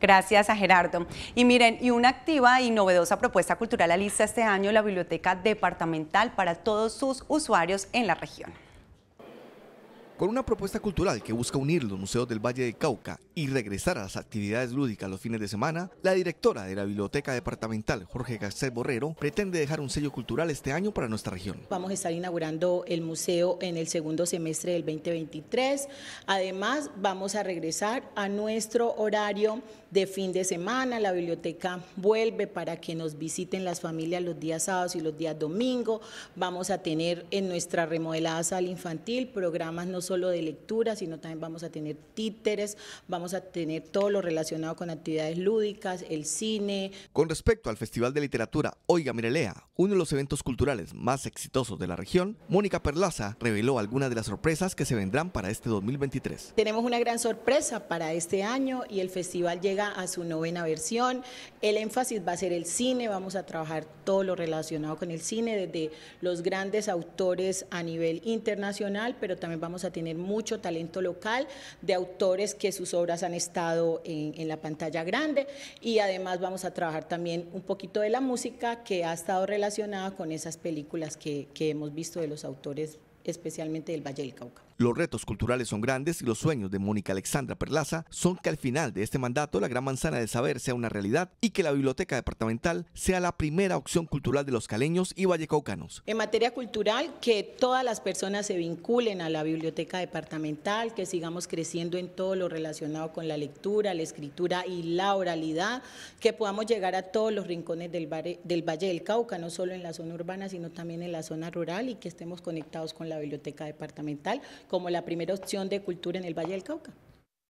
Gracias a Gerardo. Y miren, y una activa y novedosa propuesta cultural alista este año la Biblioteca Departamental para todos sus usuarios en la región. Con una propuesta cultural que busca unir los museos del Valle de Cauca y regresar a las actividades lúdicas los fines de semana, la directora de la Biblioteca Departamental, Jorge Garcés Borrero, pretende dejar un sello cultural este año para nuestra región. Vamos a estar inaugurando el museo en el segundo semestre del 2023. Además, vamos a regresar a nuestro horario de fin de semana. La biblioteca vuelve para que nos visiten las familias los días sábados y los días domingo. Vamos a tener en nuestra remodelada sala infantil programas no solo de lectura, sino también vamos a tener títeres, vamos a tener todo lo relacionado con actividades lúdicas, el cine. Con respecto al Festival de Literatura Oiga Mirelea, uno de los eventos culturales más exitosos de la región, Mónica Perlaza reveló algunas de las sorpresas que se vendrán para este 2023. Tenemos una gran sorpresa para este año y el festival llega a su novena versión. El énfasis va a ser el cine, vamos a trabajar todo lo relacionado con el cine, desde los grandes autores a nivel internacional, pero también vamos a tener tener mucho talento local, de autores que sus obras han estado en, la pantalla grande y además vamos a trabajar también un poquito de la música que ha estado relacionada con esas películas que, que hemos visto de los autores especialmente del Valle del Cauca. Los retos culturales son grandes y los sueños de Mónica Alexandra Perlaza son que al final de este mandato la Gran Manzana de Saber sea una realidad y que la Biblioteca Departamental sea la primera opción cultural de los caleños y vallecaucanos. En materia cultural, que todas las personas se vinculen a la Biblioteca Departamental, que sigamos creciendo en todo lo relacionado con la lectura, la escritura y la oralidad, que podamos llegar a todos los rincones del, del Valle del Cauca, no solo en la zona urbana, sino también en la zona rural y que estemos conectados con la Biblioteca Departamental como la primera opción de cultura en el Valle del Cauca.